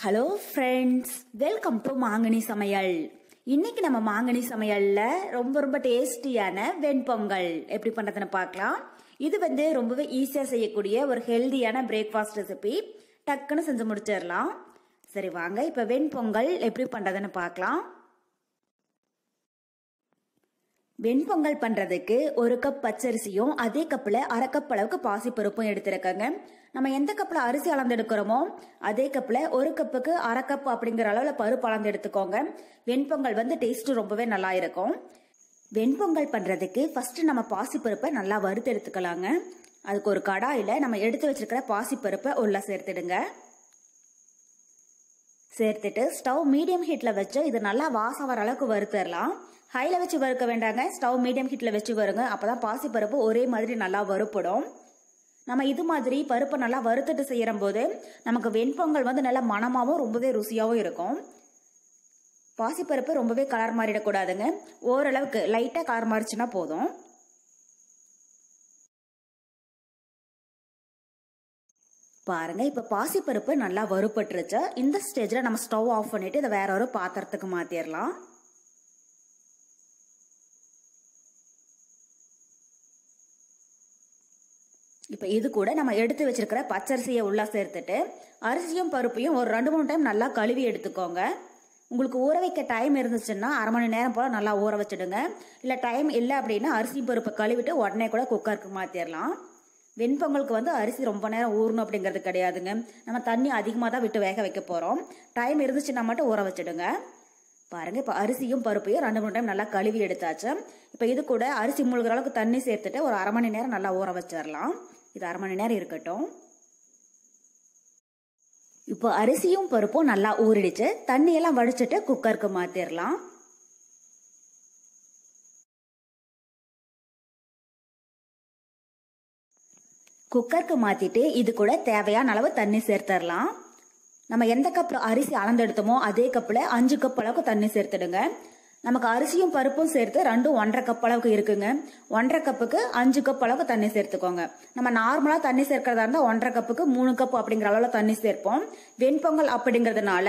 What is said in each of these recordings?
hello friends welcome to மாங்கனி சமையல் இன்னைக்கு நம்ம மாங்கனி சமையலில் ரொம்ப ரொம்ப டேஸ்டியான வெண்பொங்கல் எப்படி பண்ணுறதுன்னு பார்க்கலாம் இது வந்து ரொம்பவே ஈஸியாக செய்யக்கூடிய ஒரு ஹெல்தியான பிரேக்ஃபாஸ்ட் ரெசிபி டக்குன்னு செஞ்சு முடிச்சிடலாம் சரி வாங்க இப்போ வெண்பொங்கல் எப்படி பண்ணுறதுன்னு பார்க்கலாம் வெண்பொங்கல் பண்ணுறதுக்கு ஒரு கப் பச்சரிசியும் அதே கப்பில் அரை கப் அளவுக்கு பாசிப்பருப்பும் எடுத்துருக்கங்க நம்ம எந்த கப்பில் அரிசி அளந்தெடுக்கிறோமோ அதே கப்பில் ஒரு கப்புக்கு அரை கப் அப்படிங்கிற அளவில் பருப்பு அளந்து எடுத்துக்கோங்க வெண்பொங்கல் வந்து டேஸ்ட்டு ரொம்பவே நல்லா இருக்கும் வெண்பொங்கல் பண்ணுறதுக்கு ஃபஸ்ட்டு நம்ம பாசிப்பருப்பை நல்லா வறுத்து எடுத்துக்கலாங்க அதுக்கு ஒரு கடாயில் நம்ம எடுத்து வச்சிருக்கிற பாசிப்பருப்பை உள்ள சேர்த்துடுங்க சேர்த்துட்டு ஸ்டவ் மீடியம் ஹீட்டில் வச்சு இது நல்லா வாசம் வர அளவுக்கு வறுத்துடலாம் ஹையில் வச்சு வறுக்க வேண்டாங்க ஸ்டவ் மீடியம் ஹீட்டில் வச்சு வருங்க அப்போ தான் பாசிப்பருப்பு ஒரே மாதிரி நல்லா வறுப்படும் நம்ம இது மாதிரி பருப்பை நல்லா வறுத்துட்டு செய்கிற போது நமக்கு வெண்பொங்கல் வந்து நல்லா மனமாகவும் ரொம்பவே ருசியாகவும் இருக்கும் பாசிப்பருப்பு ரொம்பவே கலர் மாறிடக்கூடாதுங்க ஓரளவுக்கு லைட்டாக கலர் மாறிச்சுன்னா போதும் பாருங்க இப்போ பாசிப்பருப்பு நல்லா வறுபட்டுருச்சு இந்த ஸ்டேஜில் நம்ம ஸ்டவ் ஆஃப் பண்ணிட்டு இதை வேற ஒரு பாத்திரத்துக்கு மாற்றிடலாம் இப்போ இது கூட நம்ம எடுத்து வச்சிருக்கிற பச்சரிசியை உள்ளே சேர்த்துட்டு அரிசியும் பருப்பையும் ஒரு ரெண்டு மூணு டைம் நல்லா கழுவி எடுத்துக்கோங்க உங்களுக்கு ஊற வைக்க டைம் இருந்துச்சுன்னா அரை மணி நேரம் போல் நல்லா ஊற வச்சுடுங்க இல்லை டைம் இல்லை அப்படின்னா அரிசி பருப்பை கழுவிட்டு உடனே கூட குக்கருக்கு மாற்றிடலாம் வெண்பொங்கலுக்கு வந்து அரிசி ரொம்ப நேரம் ஊறணும் அப்படிங்கிறது கிடையாதுங்க நம்ம தண்ணி அதிகமாக தான் விட்டு வேக வைக்க போகிறோம் டைம் இருந்துச்சுன்னா மட்டும் ஊற வச்சிடுங்க பாருங்கள் இப்போ அரிசியும் பருப்பையும் ரெண்டு மூணு டைம் நல்லா கழுவி எடுத்தாச்சு இப்போ இது கூட அரிசி மூழ்கிற அளவுக்கு தண்ணி சேர்த்துட்டு ஒரு அரை மணி நேரம் நல்லா ஊற வச்சிடலாம் இது அரை மணி நேரம் இருக்கட்டும் இப்போ அரிசியும் பருப்பும் நல்லா ஊறிடுச்சு தண்ணியெல்லாம் வடிச்சிட்டு குக்கருக்கு மாற்றிடலாம் குக்கருக்கு மாற்றிட்டு இது கூட தேவையான அளவு தண்ணி சேர்த்துடலாம் நம்ம எந்த கப் அரிசி அளந்தெடுத்தோமோ அதே கப்பில் அஞ்சு கப் அளவுக்கு தண்ணி சேர்த்துடுங்க நமக்கு அரிசியும் பருப்பும் சேர்த்து ரெண்டும் ஒன்றரை கப் அளவுக்கு இருக்குங்க ஒன்றரை கப்புக்கு அஞ்சு கப் அளவுக்கு தண்ணி சேர்த்துக்கோங்க நம்ம நார்மலாக தண்ணி சேர்க்கிறதா இருந்தால் ஒன்றரை கப்புக்கு மூணு கப் அப்படிங்கிற அளவில் தண்ணி சேர்ப்போம் வெண்பொங்கல் அப்படிங்கிறதுனால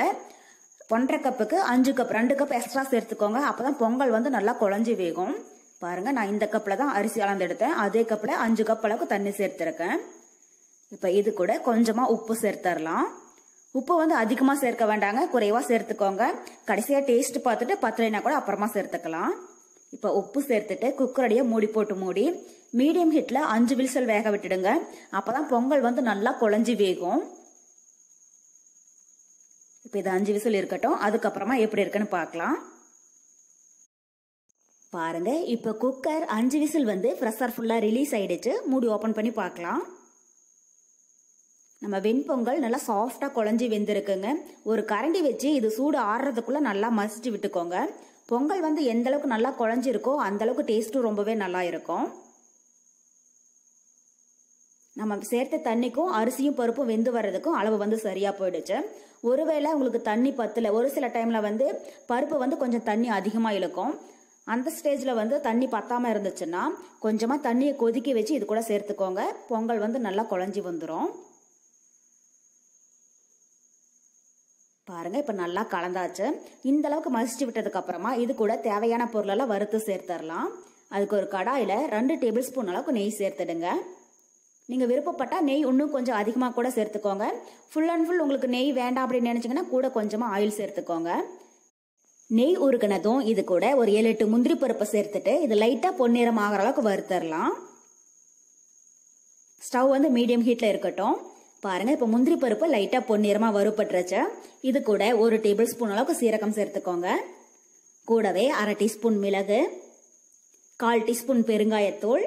ஒன்றரை கப்புக்கு அஞ்சு கப் ரெண்டு கப் எக்ஸ்ட்ரா சேர்த்துக்கோங்க அப்போ தான் பொங்கல் வந்து நல்லா குழஞ்சி வேகும் பாருங்கள் நான் இந்த கப்பில் தான் அரிசி அளந்தெடுத்தேன் அதே கப்பில் அஞ்சு கப் அளவுக்கு தண்ணி சேர்த்துருக்கேன் இப்போ இது கூட கொஞ்சமாக உப்பு சேர்த்துடலாம் உப்பு வந்து அதிகமாக சேர்க்க வேண்டாங்க குறைவாக சேர்த்துக்கோங்க கடைசியாக டேஸ்ட் பார்த்துட்டு பத்தலைனா கூட அப்புறமா சேர்த்துக்கலாம் இப்போ உப்பு சேர்த்துட்டு குக்கரடியை மூடி போட்டு மூடி மீடியம் ஹீட்டில் அஞ்சு விரிசல் வேக விட்டுடுங்க அப்போ தான் பொங்கல் வந்து நல்லா குழஞ்சி வேகும் இப்போ இது அஞ்சு விசில் இருக்கட்டும் அதுக்கப்புறமா எப்படி இருக்குன்னு பார்க்கலாம் பாருங்க இப்போ குக்கர் அஞ்சு விசில் வந்து ப்ரெஷர் ஃபுல்லாக ரிலீஸ் ஆகிடுச்சு மூடி ஓப்பன் பண்ணி பார்க்கலாம் நம்ம வெண்பொங்கல் நல்லா சாஃப்டா குழஞ்சி வெந்திருக்குங்க ஒரு கரண்டி வச்சு இது சூடு ஆடுறதுக்குள்ளே நல்லா மசிச்சு விட்டுக்கோங்க பொங்கல் வந்து எந்த அளவுக்கு நல்லா குழஞ்சிருக்கோ அந்த அளவுக்கு டேஸ்ட்டும் ரொம்பவே நல்லா இருக்கும் நம்ம சேர்த்த தண்ணிக்கும் அரிசியும் பருப்பும் வெந்து வர்றதுக்கும் அளவு வந்து சரியாக போயிடுச்சு ஒருவேளை உங்களுக்கு தண்ணி பத்தில் ஒரு சில டைமில் வந்து பருப்பு வந்து கொஞ்சம் தண்ணி அதிகமாக இழுக்கும் அந்த ஸ்டேஜில் வந்து தண்ணி பத்தாமல் இருந்துச்சுன்னா கொஞ்சமாக தண்ணியை கொதிக்க வச்சு இது கூட சேர்த்துக்கோங்க பொங்கல் வந்து நல்லா குழஞ்சி வந்துடும் பாருங்கள் இப்போ நல்லா கலந்தாச்சு இந்தளவுக்கு மசிச்சு விட்டதுக்கு அப்புறமா இது கூட தேவையான பொருளெல்லாம் வறுத்து சேர்த்துடலாம் அதுக்கு ஒரு கடாயில் ரெண்டு டேபிள் ஸ்பூன் அளவுக்கு நெய் சேர்த்துடுங்க நீங்கள் விருப்பப்பட்டால் நெய் இன்னும் கொஞ்சம் அதிகமாக கூட சேர்த்துக்கோங்க ஃபுல் அண்ட் ஃபுல் உங்களுக்கு நெய் வேண்டாம் அப்படின்னு நினச்சிங்கன்னா கூட கொஞ்சமாக ஆயில் சேர்த்துக்கோங்க நெய் உருகினதும் இது கூட ஒரு ஏழு எட்டு முந்திரி பருப்பை சேர்த்துட்டு இது லைட்டாக பொன்னிறம் ஆகிற அளவுக்கு வறுத்தரலாம் ஸ்டவ் வந்து மீடியம் ஹீட்டில் இருக்கட்டும் பாருங்கள் இப்போ முந்திரி பருப்பு லைட்டாக பொன்னிறமா வறுபட்டுருச்சு இது கூட ஒரு டேபிள் ஸ்பூன் அளவுக்கு சீரகம் சேர்த்துக்கோங்க கூடவே அரை டீஸ்பூன் மிளகு கால் டீஸ்பூன் பெருங்காயத்தூள்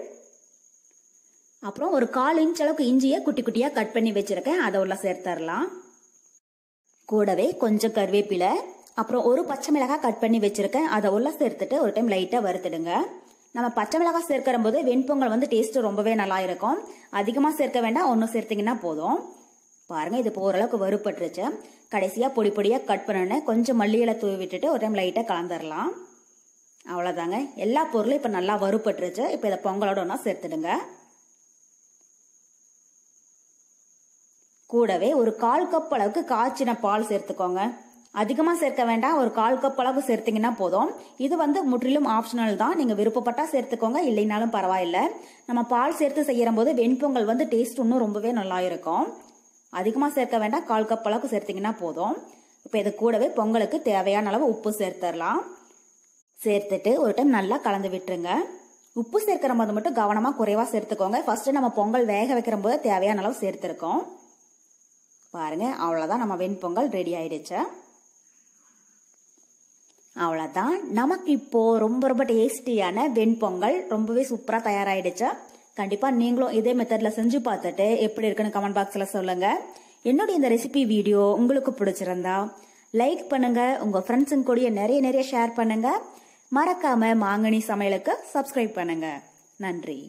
அப்புறம் ஒரு கால் இன்ச் அளவுக்கு இஞ்சியை குட்டி குட்டியாக கட் பண்ணி வச்சுருக்கேன் அதை உள்ள சேர்த்துரலாம் கூடவே கொஞ்சம் கருவேப்பிலை அப்புறம் ஒரு பச்சை மிளகாய் கட் பண்ணி வச்சுருக்கேன் அதை உள்ள சேர்த்துட்டு ஒரு டைம் லைட்டாக வறுத்துடுங்க நம்ம பச்சை மிளகாய் சேர்க்கிற போது வெண்பொங்கல் வந்து டேஸ்ட்டு ரொம்பவே நல்லா இருக்கும் அதிகமாக சேர்க்க வேண்டாம் ஒன்னும் சேர்த்திங்கன்னா போதும் பாருங்கள் இது இப்போ ஓரளவுக்கு வறுபட்டுருச்சு கடைசியாக பொடி பொடியா கட் பண்ணோன்னே கொஞ்சம் மல்லியில தூவி விட்டுட்டு ஒரு டைம் லைட்டாக கலந்துடலாம் அவ்வளோதாங்க எல்லா பொருளும் இப்போ நல்லா வறுப்பட்டுருச்சு இப்போ இதை பொங்கலோட ஒன்றா சேர்த்துடுங்க கூடவே ஒரு கால் கப் அளவுக்கு காய்ச்சின பால் சேர்த்துக்கோங்க அதிகமாக சேர்க்க வேண்டாம் ஒரு கால் கப் அளவு சேர்த்தீங்கன்னா போதும் இது வந்து முற்றிலும் ஆப்ஷனல் தான் நீங்கள் விருப்பப்பட்டால் சேர்த்துக்கோங்க இல்லைனாலும் பரவாயில்ல நம்ம பால் சேர்த்து செய்யற போது வெண்பொங்கல் வந்து டேஸ்ட் இன்னும் ரொம்பவே நல்லா இருக்கும் அதிகமாக சேர்க்க வேண்டாம் கால் கப் அளவுக்கு சேர்த்திங்கன்னா போதும் இப்போ இது கூடவே பொங்கலுக்கு தேவையான அளவு உப்பு சேர்த்துடலாம் சேர்த்துட்டு ஒரு டைம் நல்லா கலந்து விட்டுருங்க உப்பு சேர்க்கிற போது மட்டும் கவனமாக குறைவாக சேர்த்துக்கோங்க ஃபர்ஸ்ட் நம்ம பொங்கல் வேக வைக்கிற போது தேவையான அளவு சேர்த்துருக்கோம் பாருங்கள் அவ்வளோதான் நம்ம வெண்பொங்கல் ரெடி ஆயிடுச்சு அவ்வளோதான் நமக்கு இப்போது ரொம்ப ரொம்ப டேஸ்டியான வெண்பொங்கல் ரொம்பவே சூப்பராக தயாராகிடுச்சா கண்டிப்பாக நீங்களும் இதே மெத்தடில் செஞ்சு பார்த்துட்டு எப்படி இருக்குன்னு கமெண்ட் பாக்ஸில் சொல்லுங்கள் என்னுடைய இந்த ரெசிபி வீடியோ உங்களுக்கு பிடிச்சிருந்தா லைக் பண்ணுங்கள் உங்கள் ஃப்ரெண்ட்ஸுங்க கூட நிறைய நிறைய ஷேர் பண்ணுங்கள் மறக்காமல் மாங்கனி சமையலுக்கு சப்ஸ்கிரைப் பண்ணுங்கள் நன்றி